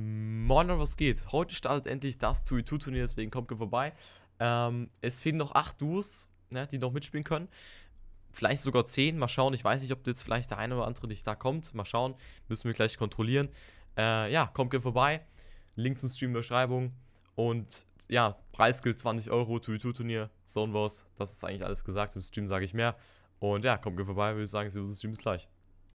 Moin was geht? Heute startet endlich das 2 2 turnier deswegen kommt ihr vorbei. Ähm, es fehlen noch 8 Duos, ne, die noch mitspielen können. Vielleicht sogar 10, mal schauen. Ich weiß nicht, ob jetzt vielleicht der eine oder andere nicht da kommt. Mal schauen, müssen wir gleich kontrollieren. Äh, ja, kommt ihr vorbei. Link zum Stream in der Beschreibung. Und ja, Preis gilt 20 Euro, 2 2 turnier Zone Wars. Das ist eigentlich alles gesagt. Im Stream sage ich mehr. Und ja, kommt ihr vorbei, würde ich sagen, sehen wir uns im Stream bis gleich.